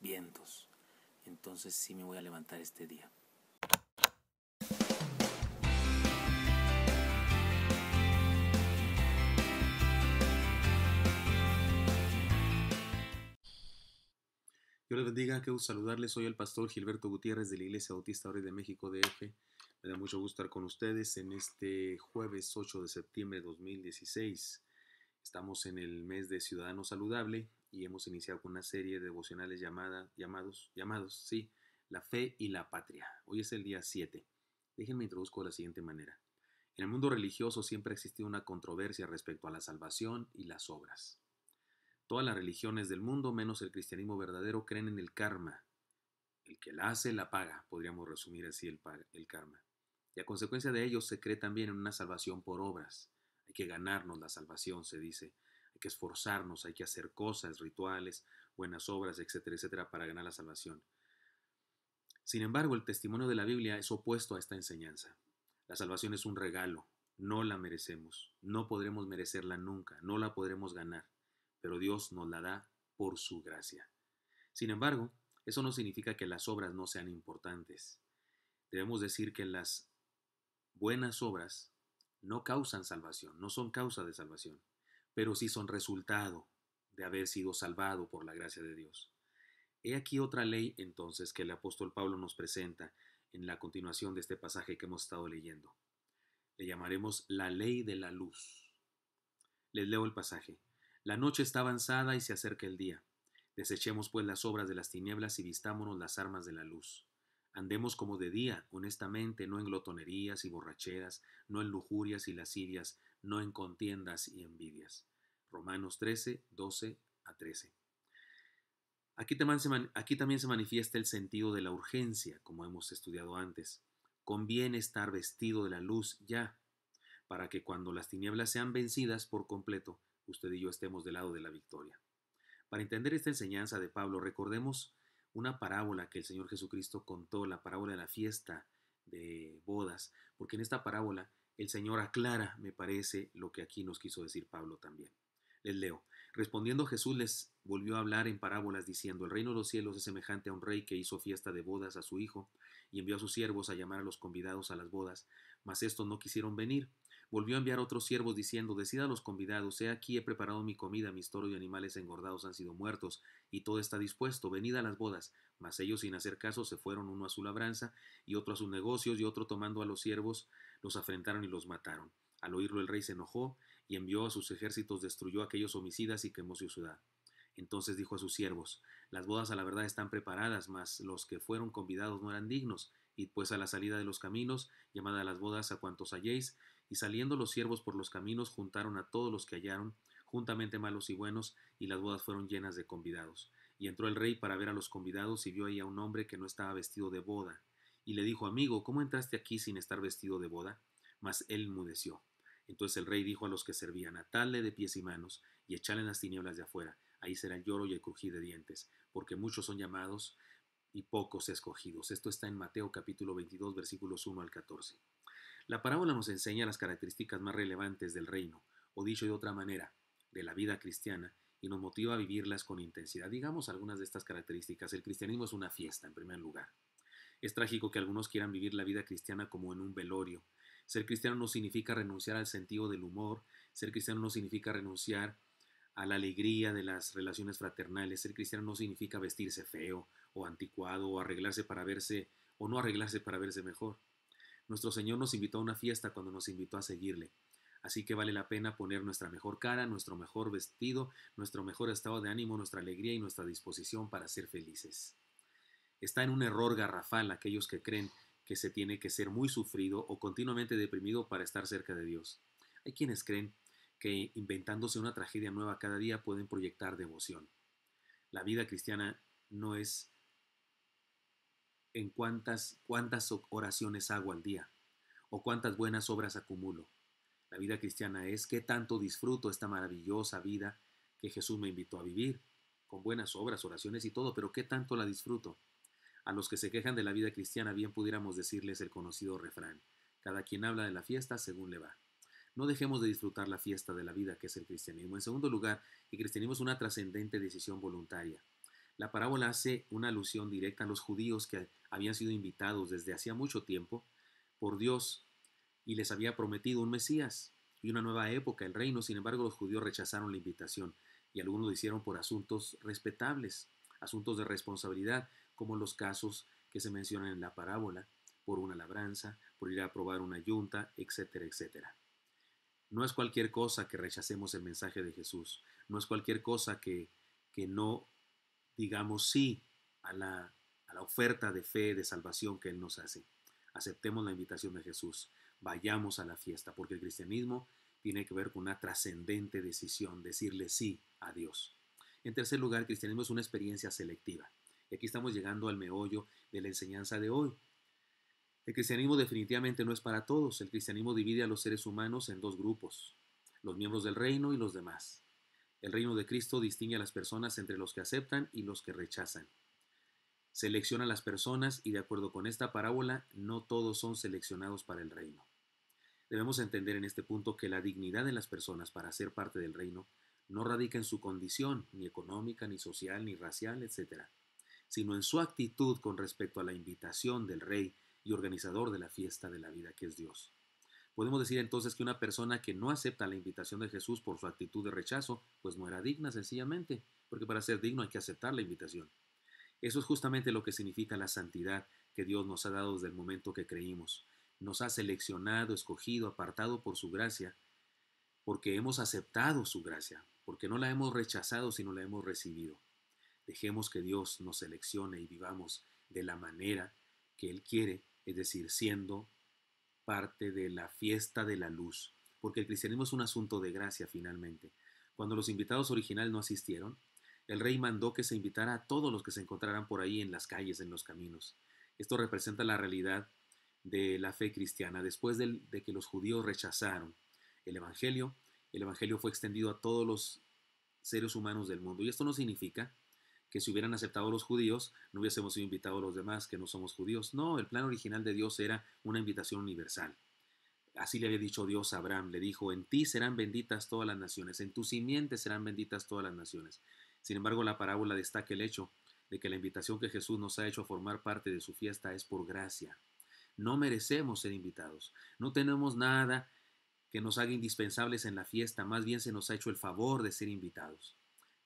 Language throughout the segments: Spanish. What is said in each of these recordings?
vientos. Entonces sí me voy a levantar este día. Yo les bendiga, quiero saludarles. Soy el pastor Gilberto Gutiérrez de la Iglesia Bautista Orden de México DF Me da mucho gusto estar con ustedes en este jueves 8 de septiembre de 2016. Estamos en el mes de Ciudadano Saludable y hemos iniciado con una serie de devocionales llamada, llamados, llamados, sí, la fe y la patria. Hoy es el día 7. Déjenme introduzco de la siguiente manera. En el mundo religioso siempre ha existido una controversia respecto a la salvación y las obras. Todas las religiones del mundo, menos el cristianismo verdadero, creen en el karma. El que la hace, la paga, podríamos resumir así el, el karma. Y a consecuencia de ello se cree también en una salvación por obras. Hay que ganarnos la salvación, se dice hay que esforzarnos, hay que hacer cosas, rituales, buenas obras, etcétera, etcétera, para ganar la salvación. Sin embargo, el testimonio de la Biblia es opuesto a esta enseñanza. La salvación es un regalo, no la merecemos, no podremos merecerla nunca, no la podremos ganar, pero Dios nos la da por su gracia. Sin embargo, eso no significa que las obras no sean importantes. Debemos decir que las buenas obras no causan salvación, no son causa de salvación pero sí son resultado de haber sido salvado por la gracia de Dios. He aquí otra ley entonces que el apóstol Pablo nos presenta en la continuación de este pasaje que hemos estado leyendo. Le llamaremos la ley de la luz. Les leo el pasaje. La noche está avanzada y se acerca el día. Desechemos pues las obras de las tinieblas y vistámonos las armas de la luz. Andemos como de día, honestamente, no en glotonerías y borracheras, no en lujurias y lascivias, no en contiendas y envidias. Romanos 13, 12 a 13. Aquí también, se aquí también se manifiesta el sentido de la urgencia, como hemos estudiado antes. Conviene estar vestido de la luz ya, para que cuando las tinieblas sean vencidas por completo, usted y yo estemos del lado de la victoria. Para entender esta enseñanza de Pablo, recordemos una parábola que el Señor Jesucristo contó, la parábola de la fiesta de bodas, porque en esta parábola el Señor aclara, me parece, lo que aquí nos quiso decir Pablo también. Les leo. Respondiendo Jesús les volvió a hablar en parábolas diciendo, el reino de los cielos es semejante a un rey que hizo fiesta de bodas a su hijo y envió a sus siervos a llamar a los convidados a las bodas, mas estos no quisieron venir. Volvió a enviar otros siervos diciendo, decid a los convidados, he aquí he preparado mi comida, mis toros y animales engordados han sido muertos, y todo está dispuesto, venid a las bodas. Mas ellos sin hacer caso se fueron uno a su labranza y otro a sus negocios y otro tomando a los siervos los afrentaron y los mataron. Al oírlo el rey se enojó y envió a sus ejércitos, destruyó a aquellos homicidas y quemó su ciudad. Entonces dijo a sus siervos, las bodas a la verdad están preparadas, mas los que fueron convidados no eran dignos. Y pues a la salida de los caminos, llamada a las bodas a cuantos halléis. Y saliendo los siervos por los caminos, juntaron a todos los que hallaron, juntamente malos y buenos, y las bodas fueron llenas de convidados. Y entró el rey para ver a los convidados y vio ahí a un hombre que no estaba vestido de boda y le dijo, amigo, ¿cómo entraste aquí sin estar vestido de boda? Mas él enmudeció. Entonces el rey dijo a los que servían, atadle de pies y manos y echale en las tinieblas de afuera. Ahí será el lloro y el crujir de dientes, porque muchos son llamados y pocos escogidos. Esto está en Mateo capítulo 22 versículos 1 al 14. La parábola nos enseña las características más relevantes del reino, o dicho de otra manera, de la vida cristiana, y nos motiva a vivirlas con intensidad. Digamos algunas de estas características. El cristianismo es una fiesta, en primer lugar. Es trágico que algunos quieran vivir la vida cristiana como en un velorio. Ser cristiano no significa renunciar al sentido del humor, ser cristiano no significa renunciar a la alegría de las relaciones fraternales, ser cristiano no significa vestirse feo o anticuado o arreglarse para verse o no arreglarse para verse mejor. Nuestro Señor nos invitó a una fiesta cuando nos invitó a seguirle. Así que vale la pena poner nuestra mejor cara, nuestro mejor vestido, nuestro mejor estado de ánimo, nuestra alegría y nuestra disposición para ser felices. Está en un error garrafal aquellos que creen que se tiene que ser muy sufrido o continuamente deprimido para estar cerca de Dios. Hay quienes creen que inventándose una tragedia nueva cada día pueden proyectar devoción. La vida cristiana no es en cuántas, cuántas oraciones hago al día o cuántas buenas obras acumulo. La vida cristiana es qué tanto disfruto esta maravillosa vida que Jesús me invitó a vivir, con buenas obras, oraciones y todo, pero qué tanto la disfruto. A los que se quejan de la vida cristiana bien pudiéramos decirles el conocido refrán, cada quien habla de la fiesta según le va. No dejemos de disfrutar la fiesta de la vida que es el cristianismo. En segundo lugar, el cristianismo es una trascendente decisión voluntaria. La parábola hace una alusión directa a los judíos que habían sido invitados desde hacía mucho tiempo por Dios y les había prometido un Mesías y una nueva época, el reino. Sin embargo, los judíos rechazaron la invitación y algunos lo hicieron por asuntos respetables, asuntos de responsabilidad, como los casos que se mencionan en la parábola, por una labranza, por ir a probar una yunta, etcétera, etcétera. No es cualquier cosa que rechacemos el mensaje de Jesús, no es cualquier cosa que, que no digamos sí a la, a la oferta de fe, de salvación que Él nos hace. Aceptemos la invitación de Jesús, vayamos a la fiesta, porque el cristianismo tiene que ver con una trascendente decisión, decirle sí a Dios. En tercer lugar, el cristianismo es una experiencia selectiva. Y aquí estamos llegando al meollo de la enseñanza de hoy. El cristianismo definitivamente no es para todos. El cristianismo divide a los seres humanos en dos grupos, los miembros del reino y los demás. El reino de Cristo distingue a las personas entre los que aceptan y los que rechazan. Selecciona a las personas y de acuerdo con esta parábola, no todos son seleccionados para el reino. Debemos entender en este punto que la dignidad de las personas para ser parte del reino no radica en su condición, ni económica, ni social, ni racial, etc sino en su actitud con respecto a la invitación del rey y organizador de la fiesta de la vida que es Dios. Podemos decir entonces que una persona que no acepta la invitación de Jesús por su actitud de rechazo, pues no era digna sencillamente, porque para ser digno hay que aceptar la invitación. Eso es justamente lo que significa la santidad que Dios nos ha dado desde el momento que creímos. Nos ha seleccionado, escogido, apartado por su gracia, porque hemos aceptado su gracia, porque no la hemos rechazado, sino la hemos recibido. Dejemos que Dios nos seleccione y vivamos de la manera que Él quiere, es decir, siendo parte de la fiesta de la luz, porque el cristianismo es un asunto de gracia finalmente. Cuando los invitados originales no asistieron, el rey mandó que se invitara a todos los que se encontraran por ahí en las calles, en los caminos. Esto representa la realidad de la fe cristiana. Después de, de que los judíos rechazaron el Evangelio, el Evangelio fue extendido a todos los seres humanos del mundo. Y esto no significa que si hubieran aceptado los judíos, no hubiésemos sido invitados a los demás que no somos judíos. No, el plan original de Dios era una invitación universal. Así le había dicho Dios a Abraham, le dijo, en ti serán benditas todas las naciones, en tu simiente serán benditas todas las naciones. Sin embargo, la parábola destaca el hecho de que la invitación que Jesús nos ha hecho a formar parte de su fiesta es por gracia. No merecemos ser invitados, no tenemos nada que nos haga indispensables en la fiesta, más bien se nos ha hecho el favor de ser invitados.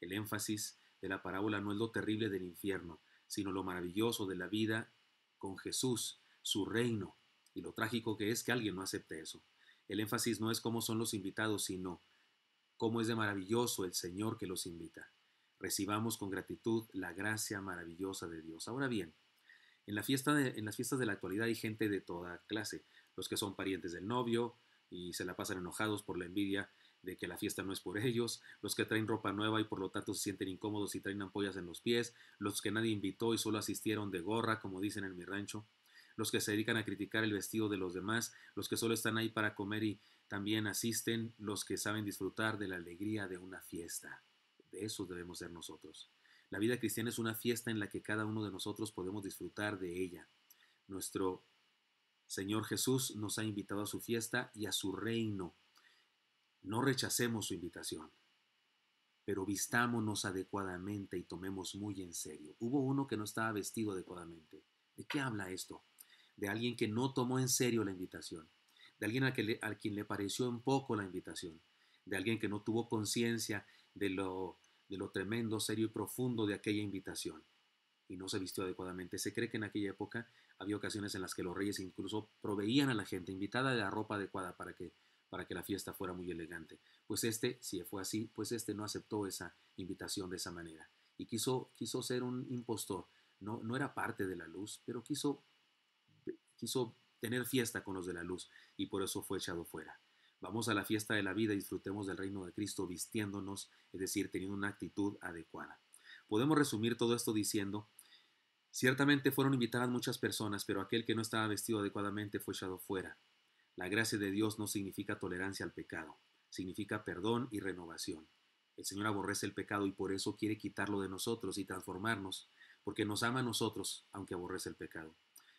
El énfasis de la parábola no es lo terrible del infierno, sino lo maravilloso de la vida con Jesús, su reino, y lo trágico que es que alguien no acepte eso. El énfasis no es cómo son los invitados, sino cómo es de maravilloso el Señor que los invita. Recibamos con gratitud la gracia maravillosa de Dios. Ahora bien, en, la fiesta en las fiestas de la actualidad hay gente de toda clase, los que son parientes del novio y se la pasan enojados por la envidia de que la fiesta no es por ellos, los que traen ropa nueva y por lo tanto se sienten incómodos y traen ampollas en los pies, los que nadie invitó y solo asistieron de gorra, como dicen en mi rancho, los que se dedican a criticar el vestido de los demás, los que solo están ahí para comer y también asisten, los que saben disfrutar de la alegría de una fiesta. De eso debemos ser nosotros. La vida cristiana es una fiesta en la que cada uno de nosotros podemos disfrutar de ella. Nuestro Señor Jesús nos ha invitado a su fiesta y a su reino no rechacemos su invitación, pero vistámonos adecuadamente y tomemos muy en serio. Hubo uno que no estaba vestido adecuadamente. ¿De qué habla esto? De alguien que no tomó en serio la invitación, de alguien a que al quien le pareció un poco la invitación, de alguien que no tuvo conciencia de lo, de lo tremendo, serio y profundo de aquella invitación y no se vistió adecuadamente. Se cree que en aquella época había ocasiones en las que los reyes incluso proveían a la gente invitada de la ropa adecuada para que para que la fiesta fuera muy elegante. Pues este, si fue así, pues este no aceptó esa invitación de esa manera y quiso, quiso ser un impostor. No, no era parte de la luz, pero quiso, quiso tener fiesta con los de la luz y por eso fue echado fuera. Vamos a la fiesta de la vida y disfrutemos del reino de Cristo vistiéndonos, es decir, teniendo una actitud adecuada. Podemos resumir todo esto diciendo, ciertamente fueron invitadas muchas personas, pero aquel que no estaba vestido adecuadamente fue echado fuera. La gracia de Dios no significa tolerancia al pecado, significa perdón y renovación. El Señor aborrece el pecado y por eso quiere quitarlo de nosotros y transformarnos, porque nos ama a nosotros, aunque aborrece el pecado.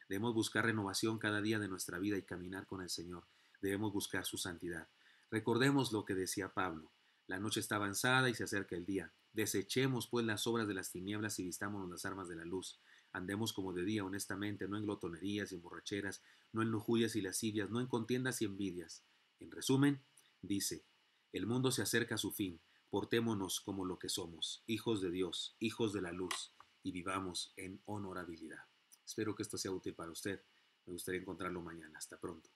Debemos buscar renovación cada día de nuestra vida y caminar con el Señor. Debemos buscar su santidad. Recordemos lo que decía Pablo. La noche está avanzada y se acerca el día. Desechemos pues las obras de las tinieblas y vistámonos las armas de la luz. Andemos como de día honestamente, no en glotonerías y borracheras, no en lujurias y lascivias, no en contiendas y envidias. En resumen, dice, el mundo se acerca a su fin, portémonos como lo que somos, hijos de Dios, hijos de la luz, y vivamos en honorabilidad. Espero que esto sea útil para usted. Me gustaría encontrarlo mañana. Hasta pronto.